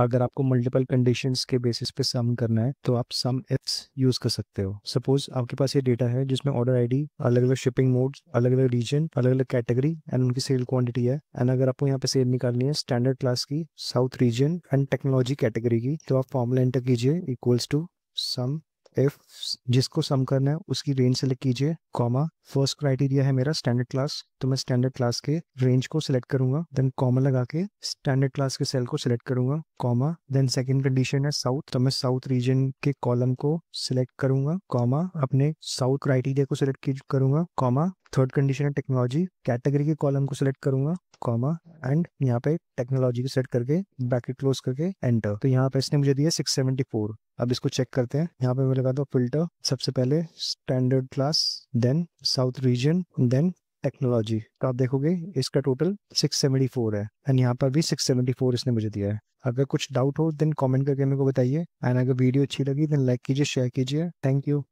अगर आपको multiple conditions के बेसिस पे सम करना है तो आप सम इफ्स यूज कर सकते हो सपोज आपके पास ये डेटा है जिसमें ऑर्डर आईडी अलग अलग शिपिंग मोड अलग अलग रीजन अलग अलग कैटेगरी एंड उनकी सेल क्वांटिटी है एंड अगर आपको यहाँ पे सेल निकालनी है स्टैंडर्ड क्लास की south region and technology category की तो आप फॉर्मूला एंटर कीजिए इक्वल्स टू सम एफ जिसको सम करना है उसकी रेंज सेलेक्ट कीजिए कॉमा फर्स्ट क्राइटेरिया है मेरा स्टैंडर्ड क्लास तो मैं स्टैंडर्ड क्लास के रेंज को सिलेक्ट करूंगा देन कॉमा लगा के स्टैंडर्ड क्लास के सेल को सिलेक्ट करूंगा कॉमा देन सेकंड कंडीशन है साउथ तो मैं साउथ रीजन के कॉलम को सिलेक्ट करूंगा कॉमा अपने साउथ क्राइटेरिया को सिलेक्ट करूंगा कॉमा थर्ड कंडीशन है टेक्नोलॉजी कैटेगरी के कॉलम को सिलेक्ट करूंगा कॉमा एंड यहाँ पे टेक्नोलॉजी को सेट करके ब्रैकेट क्लोज करके एंटर तो यहाँ पे इसने मुझे दिया फोर अब इसको चेक करते हैं यहाँ पे मैं लगा दो फिल्टर सबसे पहले standard class then south region then technology तो आप देखोगे इसका टोटल 674 है एंड यहाँ पर भी 674 इसने मुझे दिया है अगर कुछ डाउट हो देन कमेंट करके मेरे को बताइए एंड अगर वीडियो अच्छी लगी देन लाइक कीजिए शेयर कीजिए थैंक यू